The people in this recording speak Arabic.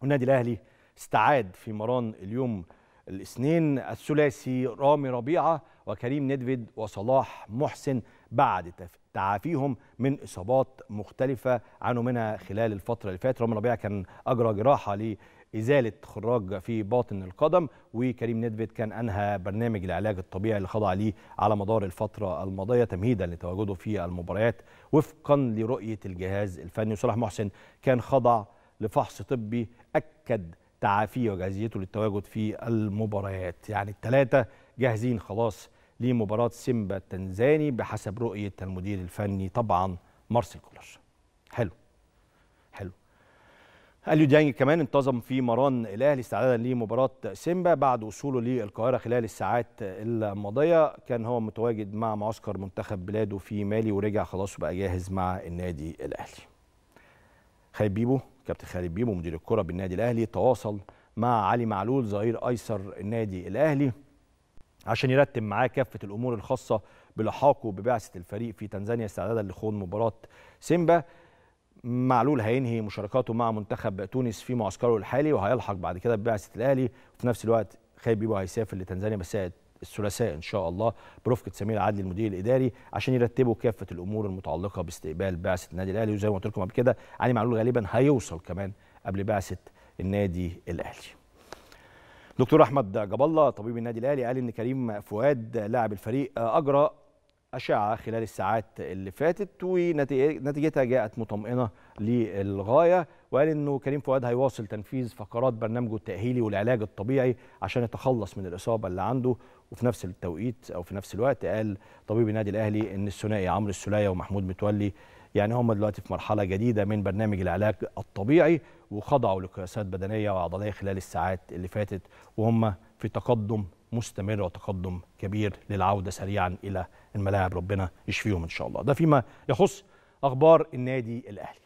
والنادي الاهلي استعاد في مران اليوم الاثنين الثلاثي رامي ربيعه وكريم ندفد وصلاح محسن بعد تعافيهم من اصابات مختلفه عانوا منها خلال الفتره اللي فاتت رامي ربيعه كان اجرى جراحه لازاله خراج في باطن القدم وكريم ندفد كان انهى برنامج العلاج الطبيعي اللي خضع ليه على مدار الفتره الماضيه تمهيدا لتواجده في المباريات وفقا لرؤيه الجهاز الفني وصلاح محسن كان خضع لفحص طبي أكد تعافيه وجاهزيته للتواجد في المباريات يعني الثلاثة جاهزين خلاص لمباراة سيمبا التنزاني بحسب رؤية المدير الفني طبعا مارسيل كولر حلو حلو اليو ديانج كمان انتظم في مران الاهلي استعدادا لمباراه سيمبا بعد وصوله للقاهره خلال الساعات الماضيه كان هو متواجد مع معسكر منتخب بلاده في مالي ورجع خلاص وبقى جاهز مع النادي الاهلي خالد بيبو كابتن خالد بيبو مدير الكره بالنادي الاهلي تواصل مع علي معلول ظهير ايسر النادي الاهلي عشان يرتب معاه كافه الامور الخاصه بلحاقه ببعثه الفريق في تنزانيا استعدادا لخوض مباراه سيمبا معلول هينهي مشاركاته مع منتخب تونس في معسكره الحالي وهيلحق بعد كده ببعثه الاهلي وفي نفس الوقت خالد بيبو هيسافر لتنزانيا بس الثلاثاء ان شاء الله برفقه سمير عدلي المدير الاداري عشان يرتبوا كافه الامور المتعلقه باستقبال بعثه النادي الاهلي وزي ما قلت لكم قبل كده علي معلول غالبا هيوصل كمان قبل بعثه النادي الاهلي. دكتور احمد جاب الله طبيب النادي الاهلي قال ان كريم فؤاد لاعب الفريق اجرى اشعه خلال الساعات اللي فاتت ونتيجتها جاءت مطمئنه للغايه وقال انه كريم فؤاد هيواصل تنفيذ فقرات برنامجه التاهيلي والعلاج الطبيعي عشان يتخلص من الاصابه اللي عنده وفي نفس التوقيت او في نفس الوقت قال طبيب النادي الاهلي ان الثنائي عمرو السلايه ومحمود متولي يعني هم دلوقتي في مرحله جديده من برنامج العلاج الطبيعي وخضعوا لقياسات بدنيه وعضليه خلال الساعات اللي فاتت وهم في تقدم مستمر وتقدم كبير للعوده سريعا الى الملاعب ربنا يشفيهم ان شاء الله ده فيما يخص اخبار النادي الاهلي